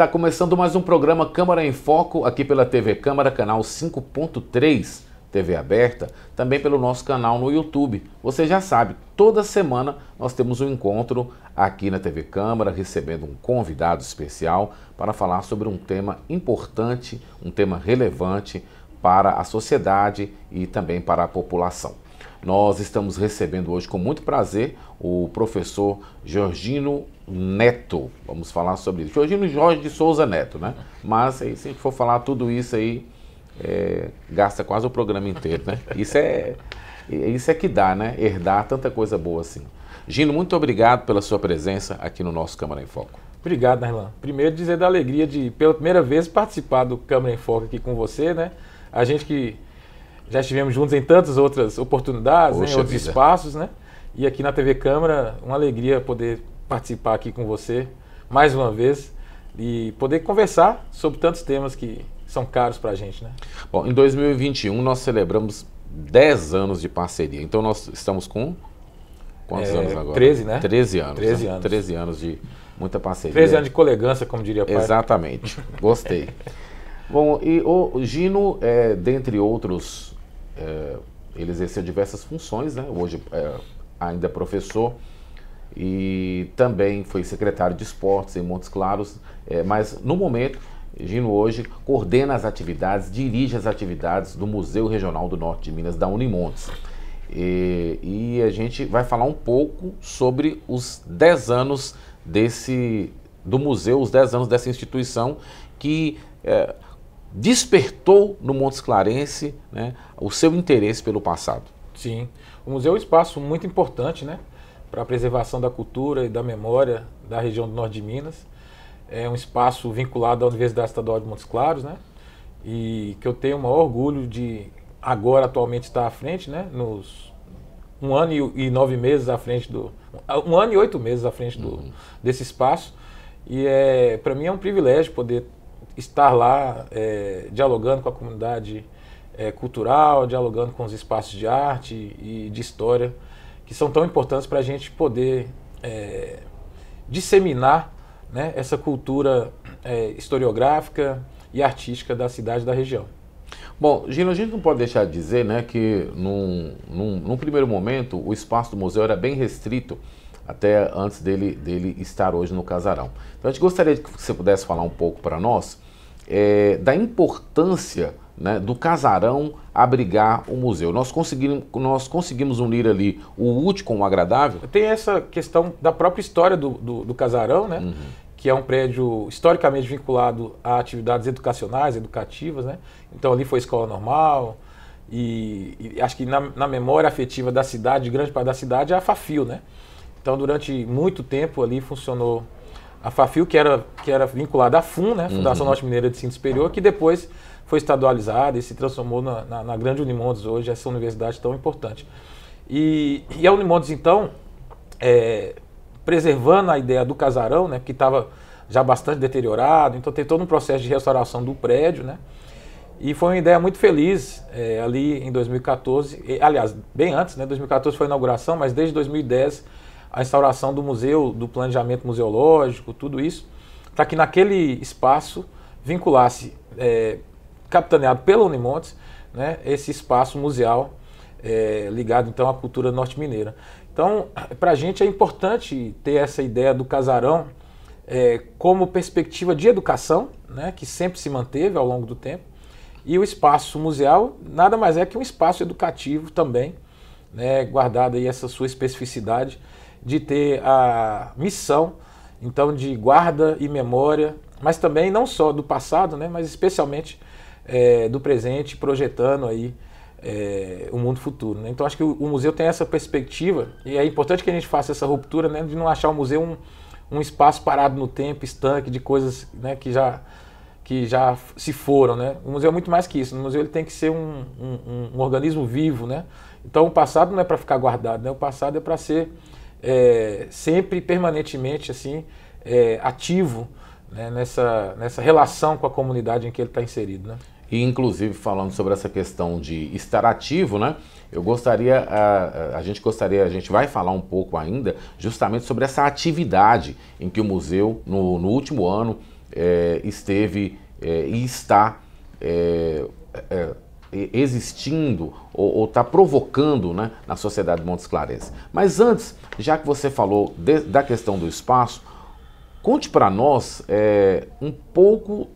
Está começando mais um programa Câmara em Foco aqui pela TV Câmara, canal 5.3, TV aberta, também pelo nosso canal no YouTube. Você já sabe, toda semana nós temos um encontro aqui na TV Câmara, recebendo um convidado especial para falar sobre um tema importante, um tema relevante para a sociedade e também para a população. Nós estamos recebendo hoje com muito prazer o professor Jorginho Neto. Vamos falar sobre isso. Jorginho Jorge de Souza Neto, né? Mas se a gente for falar tudo isso aí, é, gasta quase o programa inteiro, né? Isso é, isso é que dá, né? Herdar tanta coisa boa assim. Gino, muito obrigado pela sua presença aqui no nosso Câmara em Foco. Obrigado, Narlan. Primeiro dizer da alegria de, pela primeira vez, participar do Câmara em Foco aqui com você, né? A gente que já estivemos juntos em tantas outras oportunidades, né, em outros espaços, né? E aqui na TV Câmara, uma alegria poder participar aqui com você mais uma vez e poder conversar sobre tantos temas que são caros para a gente, né? Bom, em 2021 nós celebramos 10 anos de parceria. Então nós estamos com quantos é, anos agora? 13, né? 13 anos. 13 né? anos. 13 anos de muita parceria. 13 anos de colegância, como diria pai. Exatamente. Gostei. Bom, e o Gino, é, dentre outros é, ele exerceu diversas funções, né? hoje é, ainda é professor e também foi secretário de esportes em Montes Claros, é, mas no momento, Gino hoje coordena as atividades, dirige as atividades do Museu Regional do Norte de Minas, da Unimontes. E, e a gente vai falar um pouco sobre os 10 anos desse do museu, os 10 anos dessa instituição que é, despertou no Montes Clarence né, o seu interesse pelo passado. Sim, o museu é um espaço muito importante né, para a preservação da cultura e da memória da região do norte de Minas. É um espaço vinculado à Universidade Estadual de Montes Claros, né, e que eu tenho o maior orgulho de agora atualmente estar à frente, né, nos um ano e, nove meses à frente do um ano e oito meses à frente do, uhum. desse espaço. E é, para mim é um privilégio poder estar lá é, dialogando com a comunidade é, cultural, dialogando com os espaços de arte e de história, que são tão importantes para a gente poder é, disseminar né, essa cultura é, historiográfica e artística da cidade da região. Bom, Gino, a gente não pode deixar de dizer né, que, num, num, num primeiro momento, o espaço do museu era bem restrito até antes dele, dele estar hoje no casarão. Então a gente gostaria que você pudesse falar um pouco para nós é, da importância né, do casarão abrigar o museu. Nós conseguimos, nós conseguimos unir ali o útil com o agradável? Tem essa questão da própria história do, do, do casarão, né? Uhum. que é um prédio historicamente vinculado a atividades educacionais, educativas. Né? Então ali foi escola normal, e, e acho que na, na, memória afetiva da cidade, de grande parte da cidade, é a Fafil, né? Então, durante muito tempo ali funcionou a Fafil, que era, que era vinculada à FUN, né? Fundação uhum. Norte Mineira de Ensino Superior, que depois foi estadualizada e se transformou na, na, na Grande Unimondes hoje, essa universidade tão importante. E, e a Unimondes, então, é, preservando a ideia do casarão, né? Que estava já bastante deteriorado, então tem todo um processo de restauração do prédio, né? E foi uma ideia muito feliz é, ali em 2014, e, aliás, bem antes, né? 2014 foi a inauguração, mas desde 2010 a instauração do museu, do planejamento museológico, tudo isso, para tá que naquele espaço vinculasse, é, capitaneado pelo Unimontes, né, esse espaço museal é, ligado então à cultura norte-mineira. Então, para a gente é importante ter essa ideia do casarão é, como perspectiva de educação, né, que sempre se manteve ao longo do tempo, e o espaço museal nada mais é que um espaço educativo também, né, guardada aí essa sua especificidade de ter a missão, então, de guarda e memória, mas também não só do passado, né, mas especialmente é, do presente, projetando aí é, o mundo futuro. Né? Então, acho que o, o, museu tem essa perspectiva e é importante que a gente faça essa ruptura, né, de não achar o museu um, um espaço parado no tempo, estanque de coisas né, que já que já se foram, né? O museu é muito mais que isso. O museu ele tem que ser um, um, um organismo vivo, né? Então o passado não é para ficar guardado, né? O passado é para ser é, sempre permanentemente assim é, ativo né, nessa, nessa relação com a comunidade em que ele está inserido. Né? E inclusive falando sobre essa questão de estar ativo, né? Eu gostaria, a, a, gente gostaria, a gente vai falar um pouco ainda justamente sobre essa atividade em que o museu no, no último ano é, esteve é, e está é, é existindo ou está provocando né, na sociedade Montes Clarense. Mas antes, já que você falou de, da questão do espaço, conte para nós é, um pouco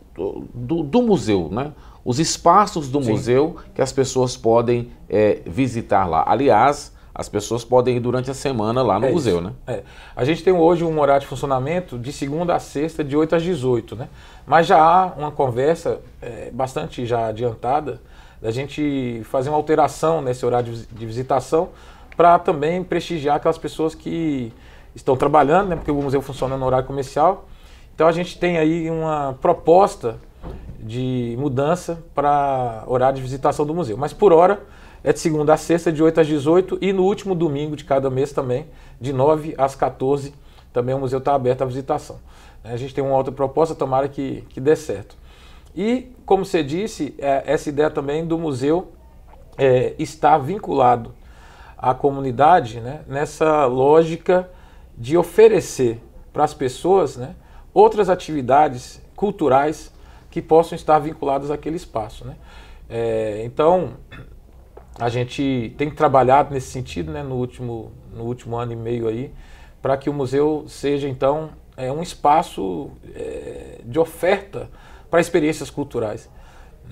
do, do, museu, né? os espaços do Sim. museu que as pessoas podem é, visitar lá. Aliás, as pessoas podem ir durante a semana lá no é museu, isso. né? É. A gente tem hoje um horário de funcionamento de segunda a sexta, de 8 às 18, né? Mas já há uma conversa é, bastante já adiantada da gente fazer uma alteração nesse horário de visitação para também prestigiar aquelas pessoas que estão trabalhando, né? porque o museu funciona no horário comercial. Então a gente tem aí uma proposta de mudança para horário de visitação do museu. Mas por hora é de segunda a sexta, de 8 às 18 e no último domingo de cada mês também, de 9 às 14, também o museu está aberto à visitação. A gente tem uma outra proposta, tomara que, que dê certo. E, como você disse, é, essa ideia também do museu é, estar vinculado à comunidade né, nessa lógica de oferecer para as pessoas né, outras atividades culturais que possam estar vinculadas àquele espaço. Né? É, então, a gente tem trabalhado nesse sentido né, no, último, no último ano e meio aí, para que o museu seja, então, é, um espaço é, de oferta para experiências culturais.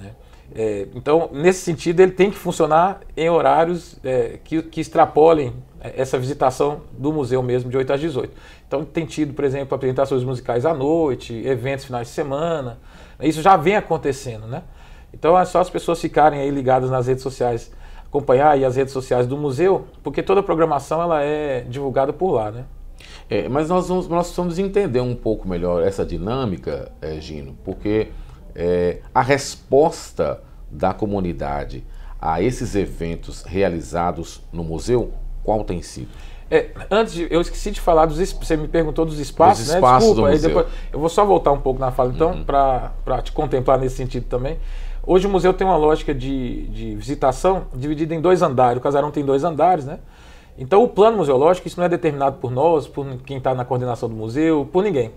Né? É, então, nesse sentido, ele tem que funcionar em horários é, que, que, extrapolem é, essa visitação do museu mesmo, de 8 às 18. Então, tem tido, por exemplo, apresentações musicais à noite, eventos finais de semana. Né? Isso já vem acontecendo, né? Então, é só as pessoas ficarem aí ligadas nas redes sociais, acompanhar aí as redes sociais do museu, porque toda a programação ela é divulgada por lá, né? É, mas nós, vamos, nós precisamos entender um pouco melhor essa dinâmica, é, Gino, porque é, a resposta da comunidade a esses eventos realizados no museu, qual tem sido? É, antes, de, eu esqueci de falar dos. Você me perguntou dos espaços, Os né? espaços né? Desculpa, do museu. Depois, eu vou só voltar um pouco na fala, então, uhum. para te contemplar nesse sentido também. Hoje o museu tem uma lógica de, de visitação dividida em dois andares. O casarão tem dois andares, né? Então, o plano museológico, isso não é determinado por nós, por quem está na coordenação do museu, por ninguém.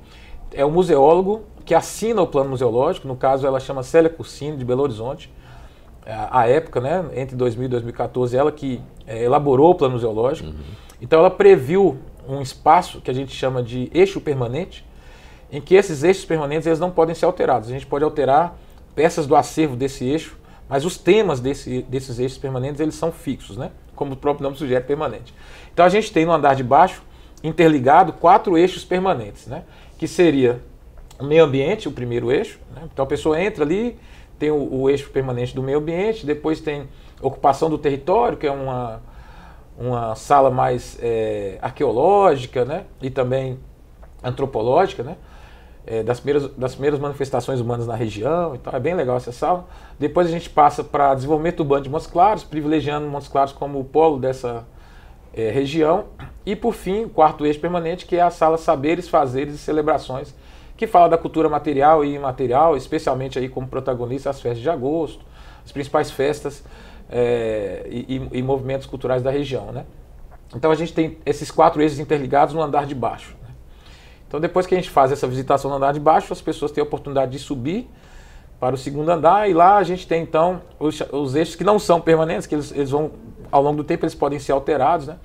É o museólogo que assina o plano museológico, no caso ela chama Célia Cursino, de Belo Horizonte, à é, época, né, entre 2000 e 2014, ela que é, elaborou o plano museológico. Uhum. Então, ela previu um espaço que a gente chama de eixo permanente, em que esses eixos permanentes eles não podem ser alterados. A gente pode alterar peças do acervo desse eixo, mas os temas desse, desses eixos permanentes eles são fixos, né? como o próprio nome sugere, é permanente. Então a gente tem no andar de baixo, interligado, quatro eixos permanentes, né? que seria o meio ambiente, o primeiro eixo. Né? Então a pessoa entra ali, tem o, o, eixo permanente do meio ambiente, depois tem ocupação do território, que é uma, uma sala mais é, arqueológica né? e também antropológica. Né? é, das, primeiras, das primeiras manifestações humanas na região então É bem legal essa sala. Depois a gente passa para desenvolvimento urbano de Montes Claros, privilegiando Montes Claros como o polo dessa é, região. E por fim, o quarto eixo permanente, que é a sala Saberes, Fazeres e Celebrações, que fala da cultura material e imaterial, especialmente aí como protagonista as festas de agosto, as principais festas é, e, e, movimentos culturais da região. Né? Então a gente tem esses quatro eixos interligados no andar de baixo. Então, depois que a gente faz essa visitação no andar de baixo, as pessoas têm a oportunidade de subir para o segundo andar e lá a gente tem então os, os eixos que não são permanentes, que eles, eles, vão, ao longo do tempo, eles podem ser alterados, né?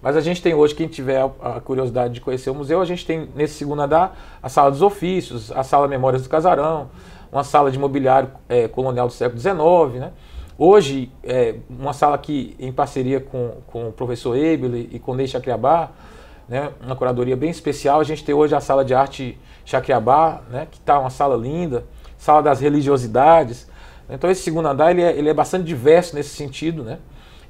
Mas a gente tem hoje, quem tiver a curiosidade de conhecer o museu, a gente tem nesse segundo andar a sala dos ofícios, a sala Memórias do Casarão, uma sala de mobiliário é, colonial do século XIX, né? Hoje, é, uma sala que, em parceria com, com o professor Ebel e com o Ney Chacriabá, né, uma curadoria bem especial. A gente tem hoje a sala de arte Chaquiabá, né, que está uma sala linda, sala das religiosidades. Então esse segundo andar ele é, ele é bastante diverso nesse sentido, né?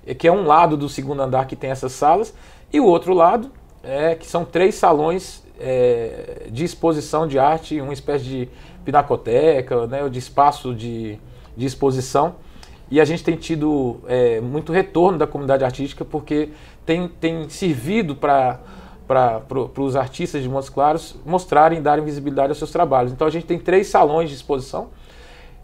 É que é um lado do segundo andar que tem essas salas e o outro lado é que são três salões é, de exposição de arte, uma espécie de pinacoteca, né, de espaço de, de exposição. E a gente tem tido é, muito retorno da comunidade artística porque tem, tem servido para para os artistas de Montes Claros mostrarem, darem visibilidade aos seus trabalhos. Então a gente tem três salões de exposição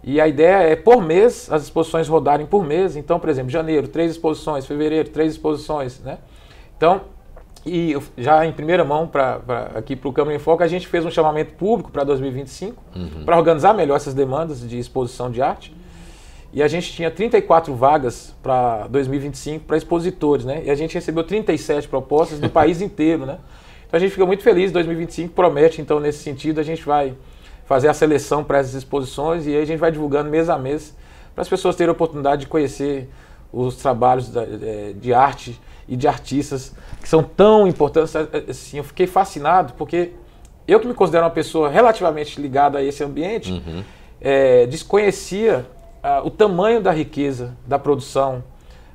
e a ideia é por mês as exposições rodarem por mês. Então, por exemplo, janeiro três exposições, fevereiro três exposições, né? Então e já em primeira mão para aqui para o Câmara em Foco a gente fez um chamamento público para 2025 uhum. para organizar melhor essas demandas de exposição de arte e a gente tinha 34 vagas para 2025 para expositores, né? E a gente recebeu 37 propostas do país inteiro, né? Então a gente fica muito feliz, 2025 promete, então nesse sentido a gente vai fazer a seleção para essas exposições e aí a gente vai divulgando mês a mês para as pessoas terem a oportunidade de conhecer os trabalhos é, de arte e de artistas que são tão importantes. Assim, eu fiquei fascinado porque eu que me considero uma pessoa relativamente ligada a esse ambiente, uhum. é, desconhecia ah, o tamanho da riqueza da produção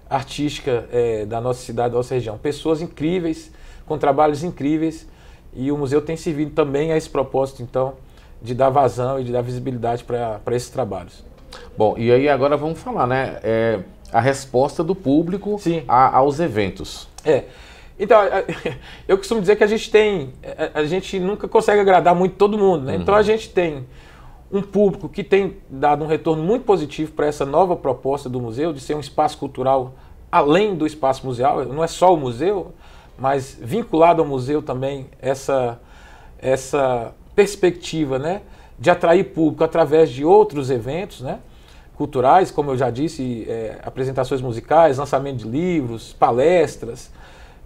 artística é, da nossa cidade, da nossa região. Pessoas incríveis, com trabalhos incríveis, e o museu tem servido também a esse propósito, então, de dar vazão e de dar visibilidade para esses trabalhos. Bom, e aí agora vamos falar, né? É, a resposta do público a, aos eventos. É. Então, eu costumo dizer que a gente tem, a gente nunca consegue agradar muito todo mundo, né? Uhum. Então a uhum. gente tem um público que tem dado um retorno muito positivo para essa nova proposta do museu, de ser um espaço cultural além do espaço museal, não é só o museu, mas vinculado ao museu também essa, essa perspectiva né, de atrair público através de outros eventos né, culturais, como eu já disse, é, apresentações musicais, lançamento de livros, palestras.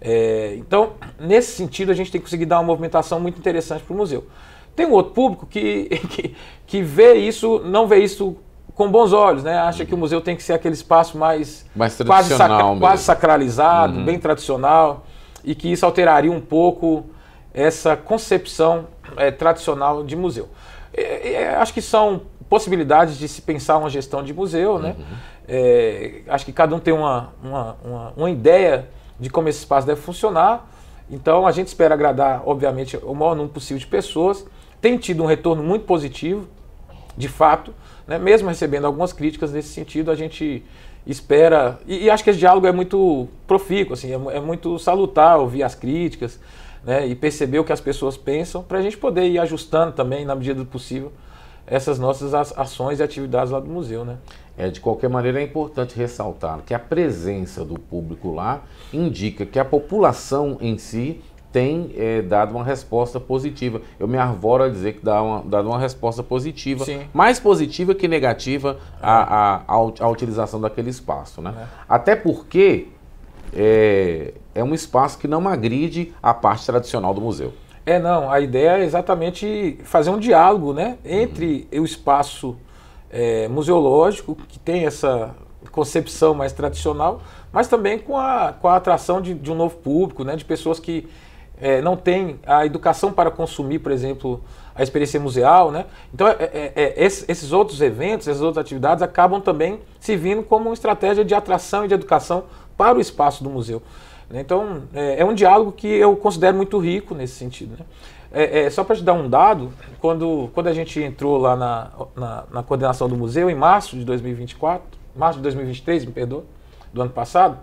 É, então, nesse sentido, a gente tem conseguido dar uma movimentação muito interessante para o museu. Tem um outro público que, que, que vê isso, não vê isso com bons olhos, né? Acha uhum. que o museu tem que ser aquele espaço mais, mais quase, sacra, quase sacralizado, uhum. bem tradicional, e que isso alteraria um pouco essa concepção é, tradicional de museu. Eh, acho que são possibilidades de se pensar uma gestão de museu, né? uhum. né? acho que cada um tem uma, uma, uma, uma ideia de como esse espaço deve funcionar. Então a gente espera agradar, obviamente, o maior número possível de pessoas tem tido um retorno muito positivo, de fato, né? mesmo recebendo algumas críticas nesse sentido, a gente espera. E, e acho que esse diálogo é muito profícuo, assim, é, é muito salutar ouvir as críticas né? e perceber o que as pessoas pensam, para a gente poder ir ajustando também, na medida do possível, essas nossas ações e atividades lá do museu. Né? É, de qualquer maneira, é importante ressaltar que a presença do público lá indica que a população em si tem é, dado uma resposta positiva. Eu me arvoro a dizer que dá uma, dá uma resposta positiva, Sim. mais positiva que negativa à a utilização daquele espaço. Né? É. Até porque é, é um espaço que não agride a parte tradicional do museu. É, não, a ideia é exatamente fazer um diálogo né, entre uhum. o espaço eh, museológico, que tem essa concepção mais tradicional, mas também com a, com a atração de, de um novo público, né, de pessoas que é, não tem a educação para consumir, por exemplo, a experiência museal, né? Então, é, é, é esses outros eventos, essas outras atividades acabam também se vindo como uma estratégia de atração e de educação para o espaço do museu. Né? Então, é, é, um diálogo que eu considero muito rico nesse sentido. Né? É, é, só para te dar um dado, quando, quando a gente entrou lá na, na, na, coordenação do museu, em março de 2024, março de 2023, me perdoa, do ano passado,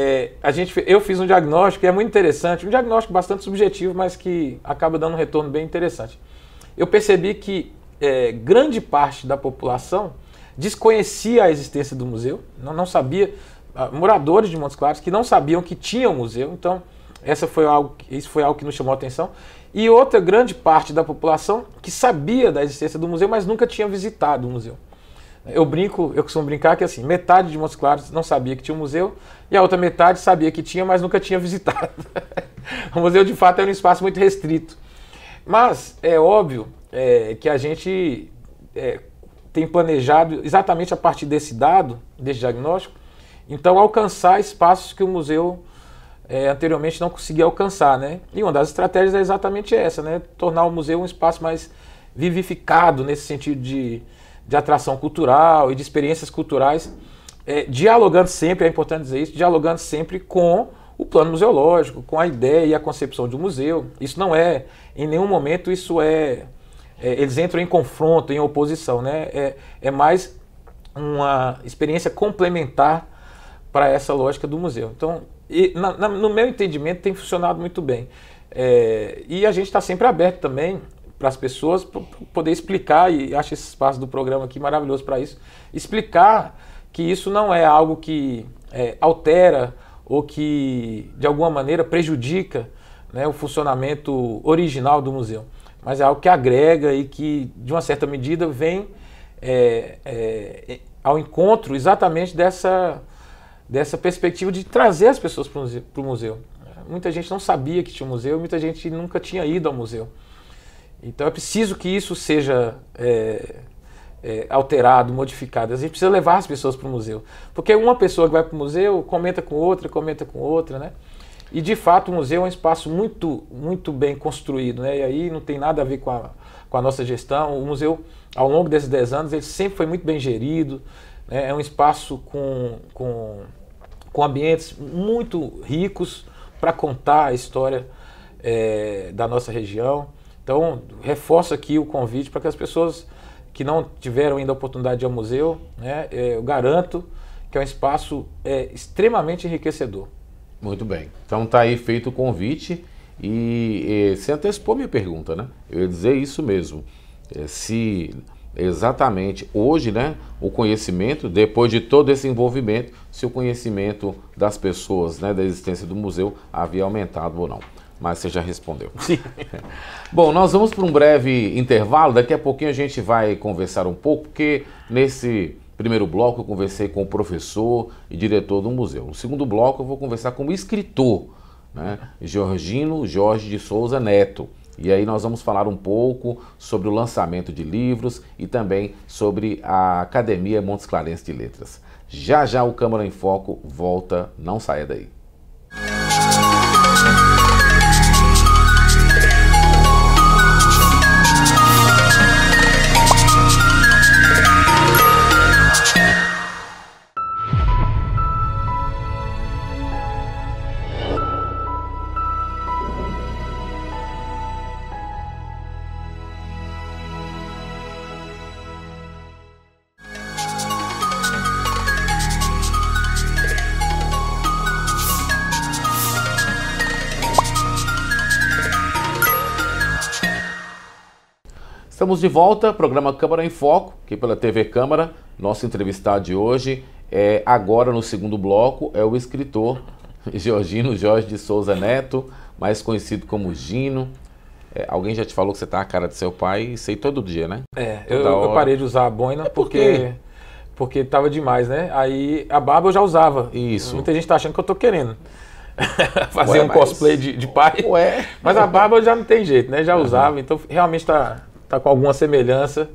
é, a gente, eu fiz um diagnóstico que é muito interessante, um diagnóstico bastante subjetivo, mas que acaba dando um retorno bem interessante. Eu percebi que é, grande parte da população desconhecia a existência do museu, não, não sabia, ah, moradores de Montes Claros que não sabiam que tinha um museu, então essa foi algo, isso foi algo que nos chamou a atenção. E outra grande parte da população que sabia da existência do museu, mas nunca tinha visitado o museu. Eu brinco, eu costumo brincar que assim, metade de Montes Claros não sabia que tinha um museu e a outra metade sabia que tinha, mas nunca tinha visitado. o museu de fato era um espaço muito restrito. Mas é óbvio é, que a gente é, tem planejado exatamente a partir desse dado, desse diagnóstico, então alcançar espaços que o museu é, anteriormente não conseguia alcançar, né? E uma das estratégias é exatamente essa, né? Tornar o museu um espaço mais vivificado nesse sentido de de atração cultural e de experiências culturais, é, dialogando sempre, é importante dizer isso, dialogando sempre com o plano museológico, com a ideia e a concepção de um museu. Isso não é, em nenhum momento, isso é, é eles entram em confronto, em oposição, né? É, é mais uma experiência complementar para essa lógica do museu. Então, e, na, na, no meu entendimento, tem funcionado muito bem. É, e a gente está sempre aberto também para as pessoas poder explicar, e acho esse espaço do programa aqui maravilhoso para isso, explicar que isso não é algo que é, altera ou que de alguma maneira prejudica né, o funcionamento original do museu, mas é algo que agrega e que, de uma certa medida, vem é, é, ao encontro exatamente dessa, dessa perspectiva de trazer as pessoas para o museu. Muita gente não sabia que tinha um museu, muita gente nunca tinha ido ao museu. Então é preciso que isso seja é, é, alterado, modificado. A gente precisa levar as pessoas para o museu. Porque uma pessoa que vai para o museu comenta com outra, comenta com outra, né? E de fato o museu é um espaço muito, muito bem construído, né? E aí não tem nada a ver com a, com a nossa gestão. O museu, ao longo desses 10 anos, ele sempre foi muito bem gerido. Né? É um espaço com, com, com ambientes muito ricos para contar a história é, da nossa região. Então, reforço aqui o convite para que as pessoas que não tiveram ainda a oportunidade de ir ao museu, né, é, eu garanto que é um espaço é, extremamente enriquecedor. Muito bem. Então está aí feito o convite e, e você antecipou minha pergunta, né? Eu ia dizer isso mesmo. É, se exatamente hoje, né, o conhecimento, depois de todo esse envolvimento, se o conhecimento das pessoas, né, da existência do museu havia aumentado ou não mas você já respondeu. Sim. Bom, nós vamos para um breve intervalo. Daqui a pouquinho a gente vai conversar um pouco, porque nesse primeiro bloco eu conversei com o professor e diretor do museu. No segundo bloco eu vou conversar com o escritor, né? Georgino Jorge de Souza Neto. E aí nós vamos falar um pouco sobre o lançamento de livros e também sobre a Academia Montes Clarence de Letras. Já já o Câmara em Foco volta, não saia daí. Estamos de volta, programa Câmara em Foco, aqui pela TV Câmara. Nosso entrevistado de hoje é agora no segundo bloco é o escritor Georgino Jorge de Souza Neto, mais conhecido como Gino. É, alguém já te falou que você tá a cara de seu pai, sei todo dia, né? É, eu, eu, parei de usar a boina é porque porque tava demais, né? Aí a barba eu já usava. Isso. Muita gente tá achando que eu tô querendo. fazer ué, um mas... cosplay de, de pai. Ué. Mas a barba já não tem jeito, né? Já uhum. usava, então realmente tá tá com alguma semelhança.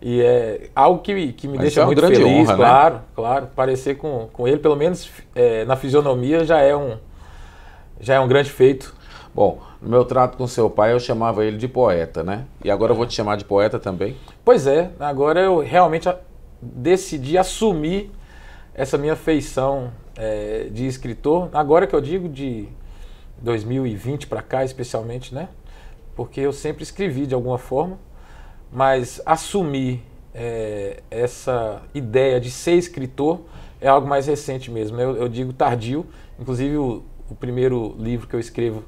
E é algo que, que me Mas deixa é muito feliz, honra, né? claro, né? claro. Parecer com, com ele, pelo menos é, na fisionomia, já é, um, já é um grande feito. Bom, no meu trato com seu pai, eu chamava ele de poeta, né? E agora eu vou te chamar de poeta também? Pois é, agora eu realmente decidi assumir essa minha feição é, de escritor. Agora que eu digo de 2020 para cá, especialmente, né? porque eu sempre escrevi de alguma forma, mas assumir é, essa ideia de ser escritor é algo mais recente mesmo. Eu, eu digo tardio, inclusive o, o, primeiro livro que eu escrevo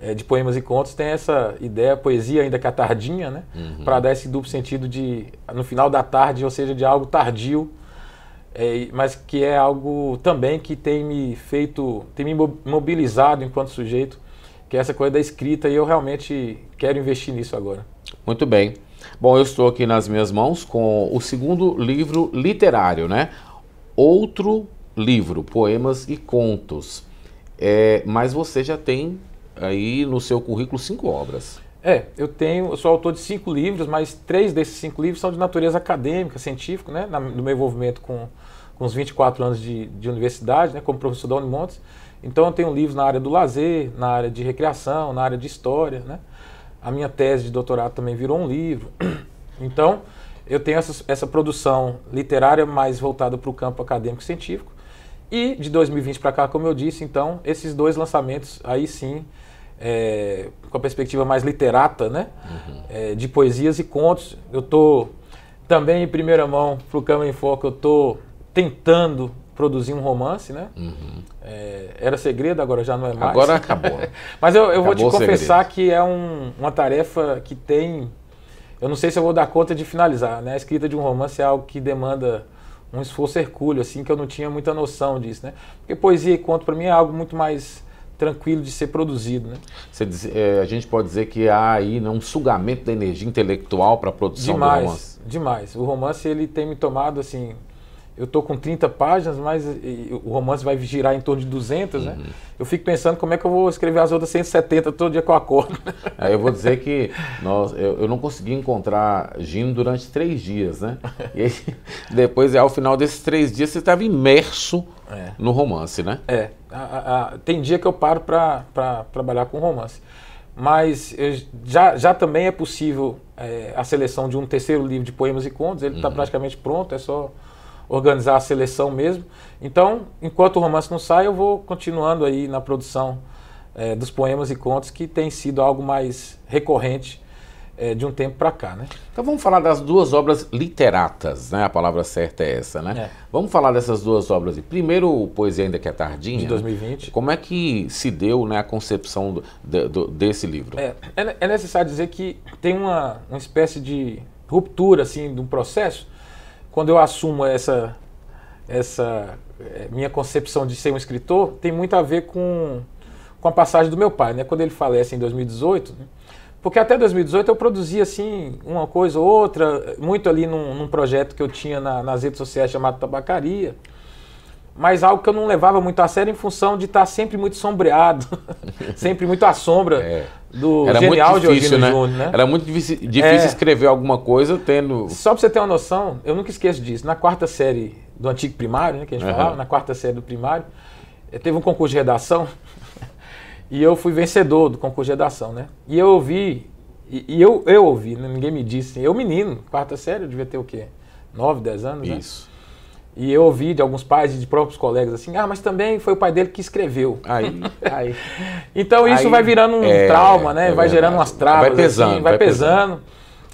é, de poemas e contos tem essa ideia, poesia ainda catardinha, é né? Uhum. Para dar esse duplo sentido de no final da tarde, ou seja, de algo tardio, é, mas que é algo também que tem me feito, tem me mobilizado enquanto sujeito que é essa coisa da escrita e eu realmente quero investir nisso agora. Muito bem. Bom, eu estou aqui nas minhas mãos com o segundo livro literário, né? Outro livro, poemas e contos. É, mas você já tem aí no seu currículo cinco obras. É, eu tenho, eu sou autor de cinco livros, mas três desses cinco livros são de natureza acadêmica, científica, né? Na, no meu envolvimento com, com os 24 anos de, de universidade, né? Como professor da Unimontes. Montes. Então eu tenho livros na área do lazer, na área de recreação, na área de história, né? A minha tese de doutorado também virou um livro. Então eu tenho essa, essa produção literária mais voltada para o campo acadêmico científico. E de 2020 para cá, como eu disse, então esses dois lançamentos aí sim é, com a perspectiva mais literata, né? Uhum. É, de poesias e contos. Eu estou também em primeira mão para o Câmara em Foco, eu estou tentando produzir um romance, né? Uhum. É, era segredo, agora já não é mais. Agora acabou. Né? Mas eu, eu vou te confessar que é um, uma tarefa que tem. Eu não sei se eu vou dar conta de finalizar, né? A escrita de um romance é algo que demanda um esforço hercúleo, assim, que eu não tinha muita noção disso, né? Porque poesia e conto, para mim, é algo muito mais tranquilo de ser produzido. Né? Diz, é, a gente pode dizer que há aí né, um sugamento da energia intelectual para a produção demais, do romance. Demais. O romance ele tem me tomado assim eu tô com 30 páginas, mas o romance vai girar em torno de 200, né? uhum. né? Eu fico pensando como é que eu vou escrever as outras 170 todo dia que eu acordo. É, eu vou dizer que nós, eu, eu, não consegui encontrar Gino durante três dias, né? E aí, depois, ao final desses três dias, você estava imerso é. no romance, né? É. A, a, tem dia que eu paro para trabalhar com romance. Mas eu, já, já também é possível é, a seleção de um terceiro livro de poemas e contos. Ele está uhum. praticamente pronto, é só organizar a seleção mesmo. Então, enquanto o romance não sai, eu vou continuando aí na produção é, dos poemas e contos, que tem sido algo mais recorrente é, de um tempo para cá, né? Então vamos falar das duas obras literatas, né? A palavra certa é essa, né? É. Vamos falar dessas duas obras. Primeiro, Poesia Ainda Que é Tardinha. De 2020. Né? Como é que se deu né, a concepção do, do, desse livro? É, é, é, necessário dizer que tem uma, uma espécie de ruptura, assim, de um processo quando eu assumo essa, essa eh, minha concepção de ser um escritor, tem muito a ver com, com a passagem do meu pai, né? Quando ele falece em 2018, né? porque até 2018 eu produzia assim uma coisa ou outra, muito ali num, num projeto que eu tinha na, nas redes sociais chamado Tabacaria, mas algo que eu não levava muito a sério em função de estar sempre muito sombreado, sempre muito à sombra é do era genial muito difícil, de né? Júnior, né? Era muito difícil, é. escrever alguma coisa tendo. Só para você ter uma noção, eu nunca esqueço disso. Na quarta série do antigo primário, né, que a gente uhum. falava, na quarta série do primário, eh, teve um concurso de redação e eu fui vencedor do concurso de redação, né? E eu ouvi, e, e eu, eu ouvi, né? ninguém me disse, eu menino, quarta série, eu devia ter o quê? 9, 10 anos, né? Isso. Né? E eu ouvi de alguns pais e de próprios colegas assim, ah, mas também foi o pai dele que escreveu. Aí. aí. Então isso aí, vai virando um é, trauma, né? É vai gerando umas travas, vai assim, pesando. Assim, vai, vai pesando. pesando.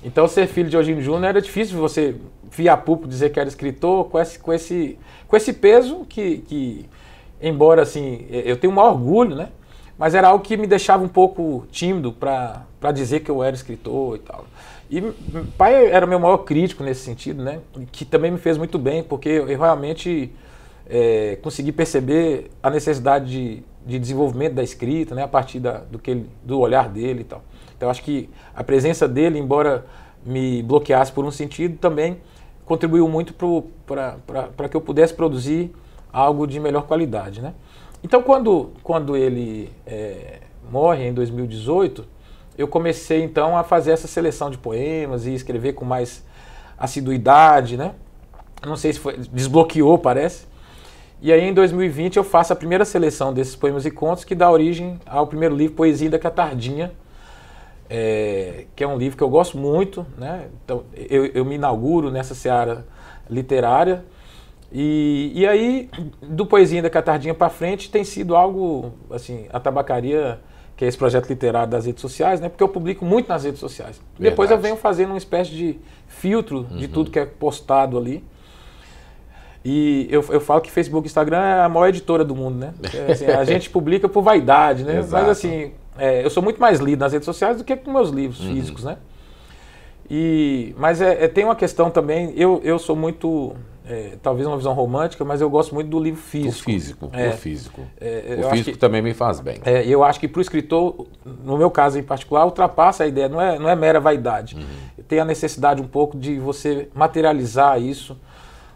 Então ser filho de Oginho Júnior era difícil você via público dizer que era escritor com esse, com esse, com esse peso que, que, embora assim, eu tenho um maior orgulho, né? Mas era algo que me deixava um pouco tímido para dizer que eu era escritor e tal. E pai era meu maior crítico nesse sentido, né? Que também me fez muito bem, porque eu realmente é, consegui perceber a necessidade de, de, desenvolvimento da escrita, né? A partir da, do, que ele, do olhar dele e tal. Então, acho que a presença dele, embora me bloqueasse por um sentido, também contribuiu muito para que eu pudesse produzir algo de melhor qualidade, né? Então, quando, quando ele é, morre em 2018, eu comecei então a fazer essa seleção de poemas e escrever com mais assiduidade, né? Não sei se foi, desbloqueou, parece. E aí em 2020 eu faço a primeira seleção desses poemas e contos que dá origem ao primeiro livro Poesia da Catardinha, é, que é um livro que eu gosto muito, né? Então eu, eu me inauguro nessa seara literária. E, e aí, do Poesia da Catardinha para frente, tem sido algo, assim, a tabacaria que é esse projeto literário das redes sociais, né? Porque eu publico muito nas redes sociais. Verdade. Depois eu venho fazendo uma espécie de filtro uhum. de tudo que é postado ali. E eu, eu falo que Facebook e Instagram é a maior editora do mundo, né? assim, a gente publica por vaidade, né? Exato. Mas assim, é, eu sou muito mais lido nas redes sociais do que com meus livros uhum. físicos, né? E, mas é, é, tem uma questão também, eu, eu sou muito é, talvez uma visão romântica, mas eu gosto muito do livro físico. O é, físico, é, o físico. É, o físico que, também me faz bem. É, eu acho que para o escritor, no meu caso em particular, ultrapassa a ideia, não é, não é mera vaidade. Uhum. Tem a necessidade um pouco de você materializar isso,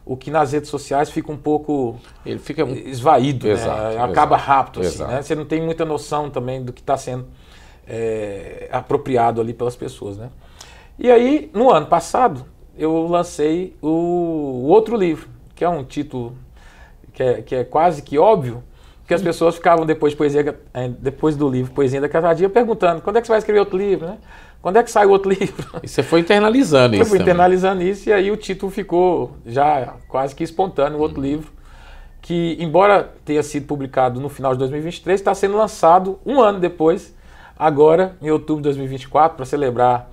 o que nas redes sociais fica um pouco Ele fica esvaído, né? exato, né? acaba exato, rápido. Assim, né? Você não tem muita noção também do que está sendo é, apropriado ali pelas pessoas. Né? E aí, no ano passado, eu lancei o outro livro, que é um título que é, que é quase que óbvio, porque as pessoas ficavam depois, de poesia, eh, depois do livro Poesia da Casadinha, perguntando quando é que você vai escrever outro livro, né? Quando é que sai outro livro? E você foi internalizando isso. Eu fui internalizando isso e aí o título ficou já quase que espontâneo, o outro hum. livro, que embora tenha sido publicado no final de 2023, está sendo lançado um ano depois, agora em outubro de 2024, para celebrar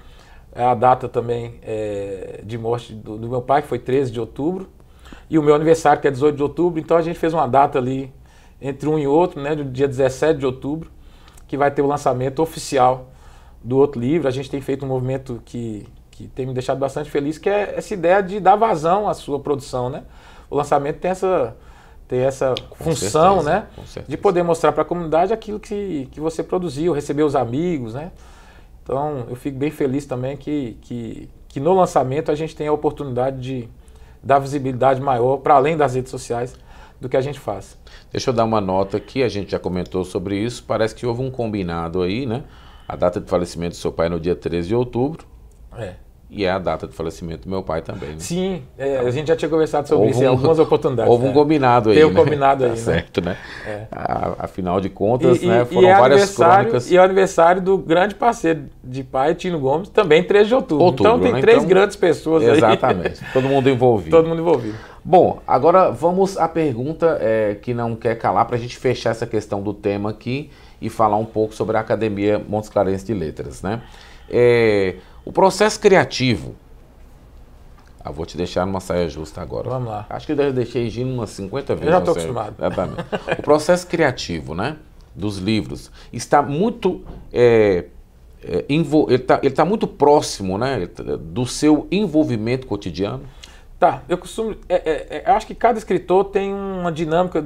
é a data também é, de morte do, do, meu pai, que foi 13 de outubro, e o meu aniversário, que é 18 de outubro, então a gente fez uma data ali entre um e outro, né, do dia 17 de outubro, que vai ter o lançamento oficial do outro livro. A gente tem feito um movimento que, que tem me deixado bastante feliz, que é essa ideia de dar vazão à sua produção, né? O lançamento tem essa, tem essa função, certeza, né? De poder mostrar para a comunidade aquilo que, que você produziu, receber os amigos, né? Então eu fico bem feliz também que, que, que no lançamento a gente tem a oportunidade de dar visibilidade maior para além das redes sociais do que a gente faz. Deixa eu dar uma nota aqui, a gente já comentou sobre isso, parece que houve um combinado aí, né? A data de falecimento do seu pai é no dia 13 de outubro. É. E é a data de falecimento do meu pai também. Né? Sim, é, a gente já tinha conversado sobre isso em um, algumas oportunidades. Houve um né? combinado aí. Tem um né? combinado tá aí. Tá certo, né? É. afinal de contas, e, né, foram é várias crônicas. E é o aniversário do grande parceiro de pai, Tino Gomes, também 3 de outubro. outubro então tem né? três então, grandes pessoas exatamente, aí. todo mundo envolvido. Todo mundo envolvido. Bom, agora vamos à pergunta é, que não quer calar para a gente fechar essa questão do tema aqui e falar um pouco sobre a Academia Montes Clarence de Letras, né? É, o processo criativo. Ah, vou te deixar numa saia justa agora. Vamos lá. Acho que eu deixei Gino umas 50 vezes. Eu já estou acostumado. Exatamente. É o processo criativo, né? Dos livros está muito. É, é, ele está tá muito próximo né, do seu envolvimento cotidiano? Tá, eu costumo. É, é, é acho que cada escritor tem uma dinâmica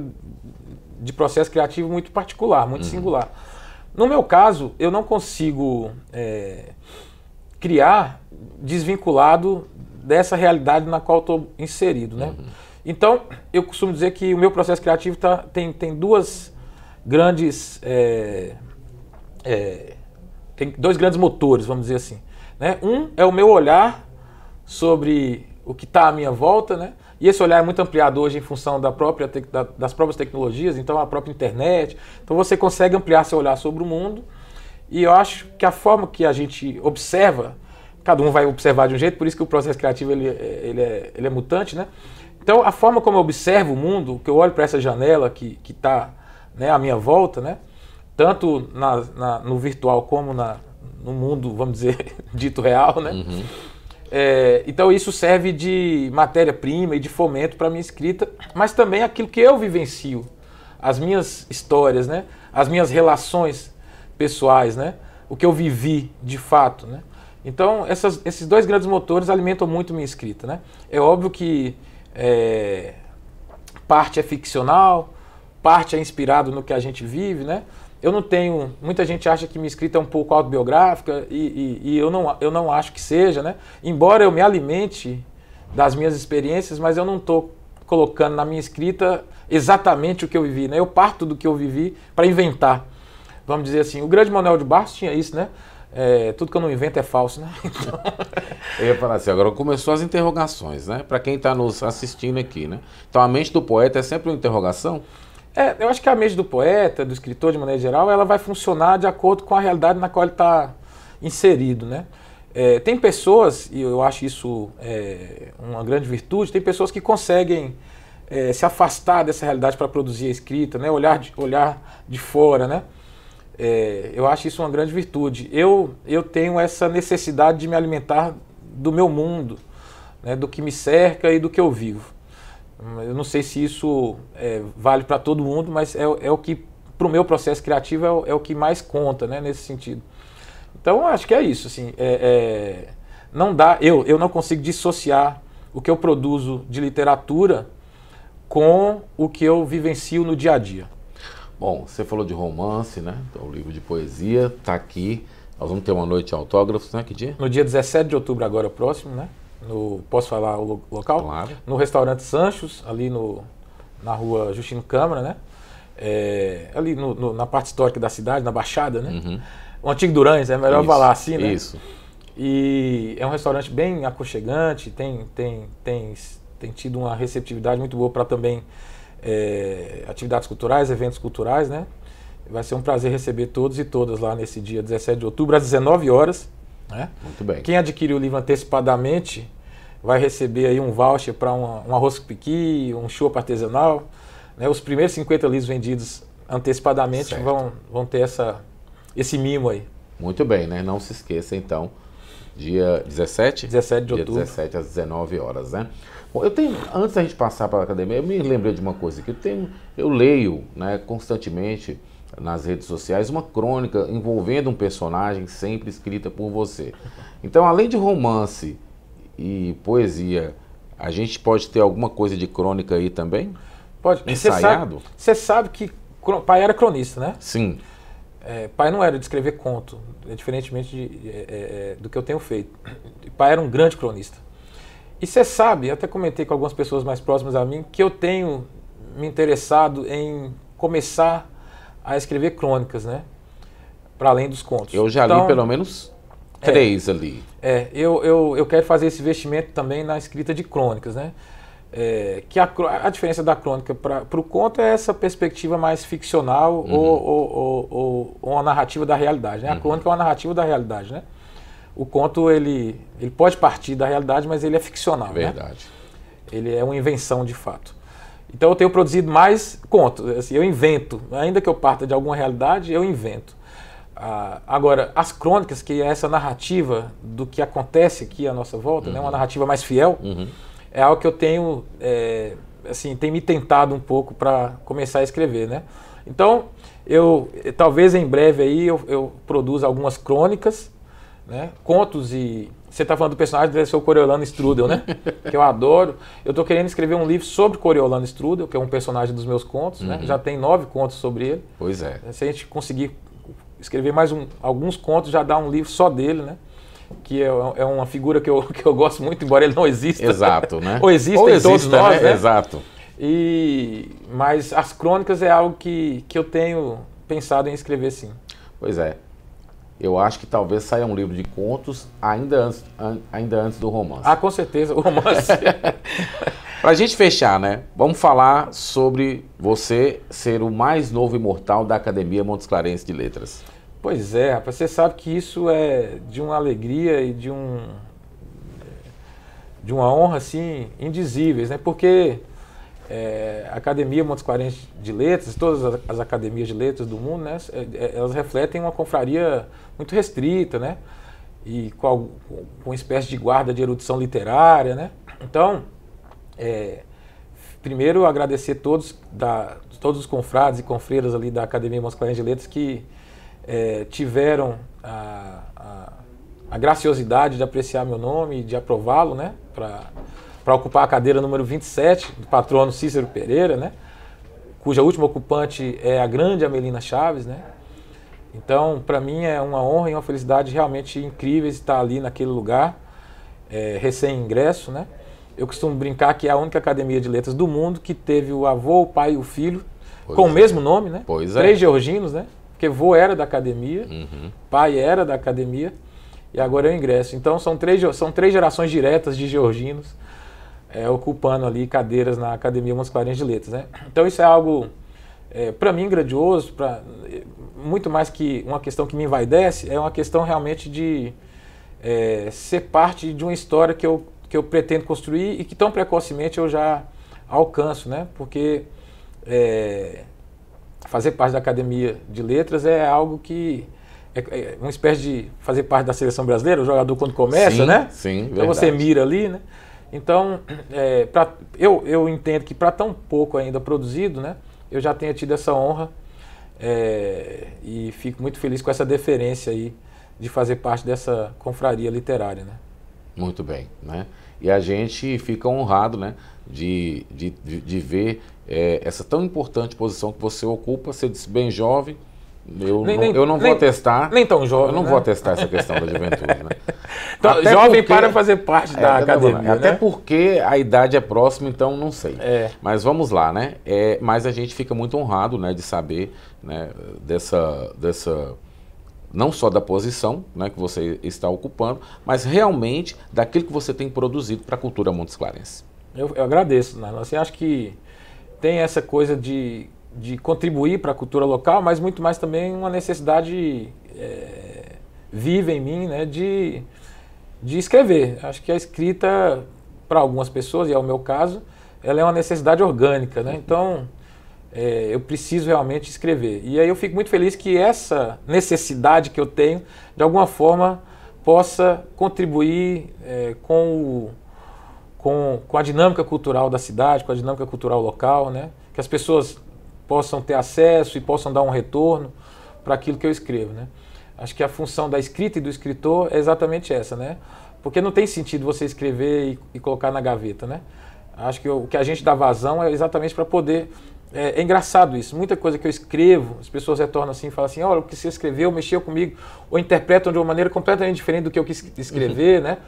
de processo criativo muito particular, muito uhum. singular. No meu caso, eu não consigo é, criar desvinculado dessa realidade na qual estou inserido, né? Uhum. Então, eu costumo dizer que o meu processo criativo tá, tem, tem duas grandes... É, é, tem dois grandes motores, vamos dizer assim. Né? Um é o meu olhar sobre o que está à minha volta, né? E esse olhar é muito ampliado hoje em função da própria da, das próprias tecnologias, então a própria internet. Então você consegue ampliar seu olhar sobre o mundo e eu acho que a forma que a gente observa, cada um vai observar de um jeito, por isso que o processo criativo ele, ele, é, ele é mutante, né? Então, a forma como eu observo o mundo, que eu olho para essa janela que está né, à minha volta, né? Tanto na, na, no virtual como na, no mundo, vamos dizer, dito real, né? Uhum. É, então isso serve de matéria-prima e de fomento para minha escrita, mas também aquilo que eu vivencio, as minhas histórias, né? as minhas relações pessoais, né? O que eu vivi de fato, né? Então, essas, esses dois grandes motores alimentam muito minha escrita, né? É óbvio que é, parte é ficcional, parte é inspirado no que a gente vive, né? Eu não tenho... Muita gente acha que minha escrita é um pouco autobiográfica e, e, e eu, não, eu não acho que seja, né? Embora eu me alimente das minhas experiências, mas eu não estou colocando na minha escrita exatamente o que eu vivi, né? Eu parto do que eu vivi para inventar vamos dizer assim, o grande Manuel de Barros tinha isso, né? É, tudo que eu não invento é falso, né? Então... eu ia falar assim, agora começou as interrogações, né? Para quem está nos assistindo aqui, né? Então a mente do poeta é sempre uma interrogação? É, eu acho que a mente do poeta, do escritor de maneira geral, ela vai funcionar de acordo com a realidade na qual ele está inserido, né? É, tem pessoas, e eu acho isso é, uma grande virtude, tem pessoas que conseguem é, se afastar dessa realidade para produzir a escrita, né? olhar, de, olhar de fora, né? É, eu acho isso uma grande virtude. Eu, eu tenho essa necessidade de me alimentar do meu mundo, né, do que me cerca e do que eu vivo. Eu não sei se isso é, vale para todo mundo, mas é, é o que, para o meu processo criativo, é o, é o, que mais conta né, nesse sentido. Então, acho que é isso. Assim, é, é, não dá, eu, eu não consigo dissociar o que eu produzo de literatura com o que eu vivencio no dia a dia. Bom, você falou de romance, né? Então, o livro de poesia está aqui. Nós vamos ter uma noite de autógrafos, né? Que dia? No dia 17 de outubro, agora é próximo, né? No, posso falar o local? Claro. No restaurante Sanchos, ali no, na rua Justino Câmara, né? É, ali no, no, na parte histórica da cidade, na Baixada, né? Uhum. O Antigo Durães, é melhor isso, falar assim, né? Isso. E é um restaurante bem aconchegante, tem, tem, tem, tem tido uma receptividade muito boa para também é, atividades culturais, eventos culturais, né? Vai ser um prazer receber todos e todas lá nesse dia 17 de outubro, às 19 horas. Né? Muito bem. Quem adquirir o livro antecipadamente vai receber aí um voucher para um, um arroz piqui, um show artesanal. Né? Os primeiros 50 livros vendidos antecipadamente vão, vão ter essa, esse mimo aí. Muito bem, né? Não se esqueça então, dia 17? 17 de outubro. Dia 17 às 19 horas, né? Bom, eu tenho, antes da gente passar para a academia, eu me lembrei de uma coisa que eu tenho, eu leio né, constantemente nas redes sociais uma crônica envolvendo um personagem sempre escrita por você. Então, além de romance e poesia, a gente pode ter alguma coisa de crônica aí também? Pode. Ensaiado? Você sabe, sabe, que pai era cronista, né? Sim. É, pai não era de escrever conto, é diferentemente de, é, é, é, do que eu tenho feito. Pai era um grande cronista. E você sabe, até comentei com algumas pessoas mais próximas a mim, que eu tenho me interessado em começar a escrever crônicas, né? Para além dos contos. Eu já então, li pelo menos é. três é, ali. É, eu, eu, eu quero fazer esse investimento também na escrita de crônicas, né? É, que a, a, diferença da crônica para o conto é essa perspectiva mais ficcional uhum. ou, ou, ou, ou, uma narrativa da realidade. Né? A uhum. crônica é uma narrativa da realidade, né? o conto ele, ele pode partir da realidade, mas ele é ficcional. Né? Verdade. Né? Ele é uma invenção de fato. Então eu tenho produzido mais contos, assim, eu invento, ainda que eu parta de alguma realidade, eu invento. Ah, agora, as crônicas, que é essa narrativa do que acontece aqui à nossa volta, uhum. né, uma uhum. narrativa mais fiel, uhum. é algo que eu tenho, é, assim, tem me tentado um pouco para começar a escrever, né? Então, eu, talvez em breve aí eu, eu produza algumas crônicas, né? Contos e. Você está falando do personagem deve ser o Coriolano Strudel, né? que eu adoro. Eu estou querendo escrever um livro sobre Coriolano Strudel, que é um personagem dos meus contos, né? uhum. né? Já tem nove contos sobre ele. Pois é. é. Se a gente conseguir escrever mais um, alguns contos, já dá um livro só dele, né? que é, é, uma figura que eu, que eu gosto muito, embora ele não exista. Exato, né? Ou existe Ou em exista, todos nós, né? né? Exato. E, mas as crônicas é algo que, que eu tenho pensado em escrever, sim. Pois é eu acho que talvez saia um livro de contos ainda antes, an, ainda antes do romance. Ah, com certeza, o romance. Para a gente fechar, né? Vamos falar sobre você ser o mais novo imortal da Academia Montes Clarence de Letras. Pois é, rapaz, você sabe que isso é de uma alegria e de um de uma honra assim indizíveis, né? Porque é, a Academia Montes Claros de Letras, todas as academias de letras do mundo, né, é, é, elas refletem uma confraria muito restrita, né, e com, com uma espécie de guarda de erudição literária, né. Então, é, primeiro agradecer todos, da, todos os confrades e confreiras ali da Academia Montes Claros de Letras que é, tiveram a, a, a graciosidade de apreciar meu nome e de aprová-lo, né, para para ocupar a cadeira número 27 do patrono Cícero Pereira, né? cuja última ocupante é a grande Amelina Chaves. Né? Então, para mim é uma honra e uma felicidade realmente incríveis estar ali naquele lugar, é, recém-ingresso. Né? Eu costumo brincar que é a única academia de letras do mundo que teve o avô, o pai e o filho pois com é. o mesmo nome, né? Pois é. Três é. georginos, né? Porque avô era da academia, uhum. pai era da academia e agora eu é ingresso. Então são três, são três gerações diretas de georginos é, ocupando ali cadeiras na Academia Umas de Letras. Né? Então isso é algo, é, para mim, grandioso, pra, é, muito mais que uma questão que me envaidece, é uma questão realmente de é, ser parte de uma história que eu, que eu pretendo construir e que tão precocemente eu já alcanço, né? porque é, fazer parte da Academia de Letras é algo que é, é uma espécie de fazer parte da seleção brasileira, o jogador quando começa, sim, né? Sim, Então você mira ali, né? Então, é, pra, eu, eu entendo que para tão pouco ainda produzido, né, eu já tenha tido essa honra é, e fico muito feliz com essa deferência aí de fazer parte dessa confraria literária, né? Muito bem, né? E a gente fica honrado, né, de, de, de ver é, essa tão importante posição que você ocupa, você disse bem jovem, eu, nem, não, nem, eu não vou nem, testar. Nem tão jovem. Eu não né? vou testar essa questão da juventude. Né? Então, até jovem porque, para fazer parte é, da academia. Né? Até porque a idade é próxima, então não sei. É. Mas vamos lá, né? É, mas a gente fica muito honrado né, de saber né, dessa, dessa. Não só da posição né, que você está ocupando, mas realmente daquilo que você tem produzido para a cultura Montes Eu, eu agradeço, Nana. Você acha que tem essa coisa de de contribuir para a cultura local, mas muito mais também uma necessidade é, viva em mim né, de, de escrever. Acho que a escrita, para algumas pessoas, e é o meu caso, ela é uma necessidade orgânica. Né? Uhum. Então, é, eu preciso realmente escrever. E aí eu fico muito feliz que essa necessidade que eu tenho, de alguma forma, possa contribuir é, com, o, com, com a dinâmica cultural da cidade, com a dinâmica cultural local, né? que as pessoas possam ter acesso e possam dar um retorno para aquilo que eu escrevo, né? Acho que a função da escrita e do escritor é exatamente essa, né? Porque não tem sentido você escrever e, e colocar na gaveta, né? Acho que o que a gente dá vazão é exatamente para poder é, é, engraçado isso. Muita coisa que eu escrevo, as pessoas retornam assim e falam assim: olha, o que você escreveu mexeu comigo, ou interpretam de uma maneira completamente diferente do que eu quis escrever, uhum. né?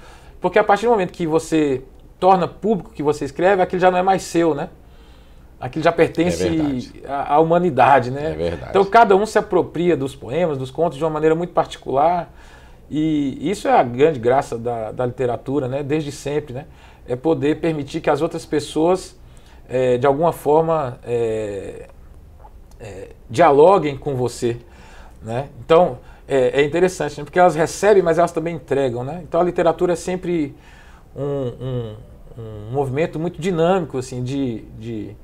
Porque a partir do momento que você torna público o que você escreve, aquilo já não é mais seu, né? aquilo já pertence é à, à, humanidade, né? É verdade. Então cada um se apropria dos poemas, dos contos de uma maneira muito particular. E isso é a grande graça da, da literatura, né? Desde sempre, né? É poder permitir que as outras pessoas, é, de alguma forma, é, é, dialoguem com você, né? Então é, é, interessante, né? porque elas recebem, mas elas também entregam, né? Então a literatura é sempre um, um, um movimento muito dinâmico, assim, de, de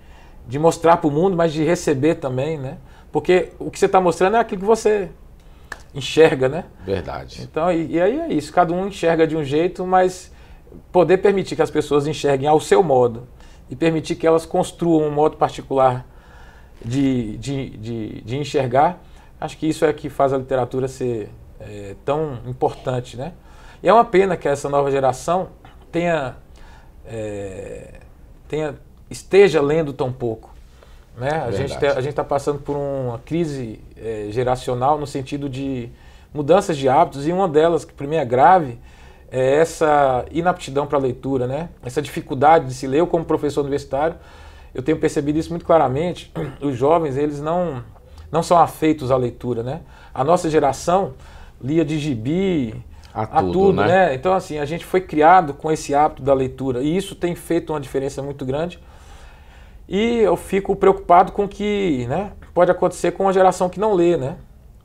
de mostrar para o mundo, mas de receber também, né? Porque o que você está mostrando é aquilo que você enxerga, né? Verdade. Então, e, e, aí é isso. Cada um enxerga de um jeito, mas poder permitir que as pessoas enxerguem ao seu modo e permitir que elas construam um modo particular de, de, de, de enxergar, acho que isso é que faz a literatura ser é, tão importante, né? E é uma pena que essa nova geração tenha, é, tenha esteja lendo tão pouco. Né? A, gente tá, a gente está passando por uma crise é, geracional no sentido de mudanças de hábitos e uma delas, que para mim é grave, é essa inaptidão para a leitura, né? essa dificuldade de se ler. Eu, como professor universitário, eu tenho percebido isso muito claramente. Os jovens, eles não, não são afeitos à leitura. Né? A nossa geração lia de gibi, a, a tudo, tudo né? né? Então, assim, a gente foi criado com esse hábito da leitura e isso tem feito uma diferença muito grande e eu fico preocupado com o que né, pode acontecer com a geração que não lê, né?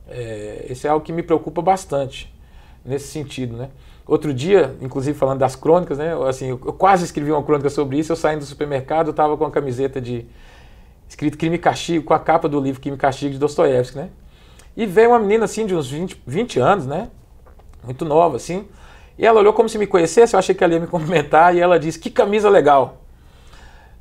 É, esse é algo que me preocupa bastante nesse sentido, né? Outro dia, inclusive falando das crônicas, né? Assim, eu quase escrevi uma crônica sobre isso. Eu saindo do supermercado, eu estava com a camiseta de escrito Crime e Castigo, com a capa do livro Crime e Castigo de Dostoiévski, né? E veio uma menina assim de uns 20, 20 anos, né? Muito nova assim. E ela olhou como se me conhecesse, eu achei que ela ia me cumprimentar e ela disse: "Que camisa legal".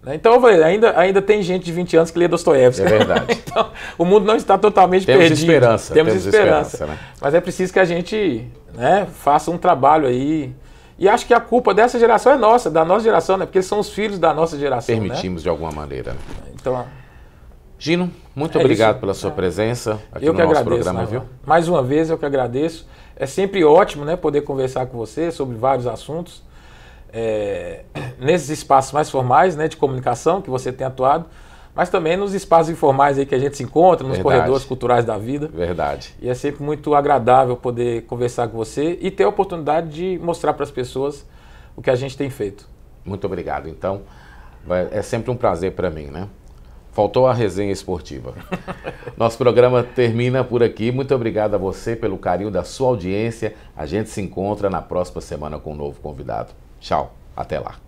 Né? Então, eu falei, ainda, ainda tem gente de 20 anos que lê Dostoiévski. É verdade. então, o mundo não está totalmente temos perdido. Esperança, temos, temos esperança. esperança né? Mas é preciso que a gente né, faça um trabalho aí. E acho que a culpa dessa geração é nossa, da nossa geração, né? Porque eles são os filhos da nossa geração. Né? Permitimos né? de alguma maneira. Né? Então. Gino, muito é obrigado isso. pela sua presença aqui eu no que nosso agradeço, programa, viu? Mais uma vez eu que agradeço. É sempre ótimo, né, poder conversar com você sobre vários assuntos. É, nesses espaços mais formais né, de comunicação que você tem atuado, mas também nos espaços informais aí que a gente se encontra, nos Verdade. corredores culturais da vida. Verdade. E é sempre muito agradável poder conversar com você e ter a oportunidade de mostrar para as pessoas o que a gente tem feito. Muito obrigado. Então, é sempre um prazer para mim, né? Faltou a resenha esportiva. Nosso programa termina por aqui. Muito obrigado a você pelo carinho da sua audiência. A gente se encontra na próxima semana com um novo convidado. Tchau, até lá.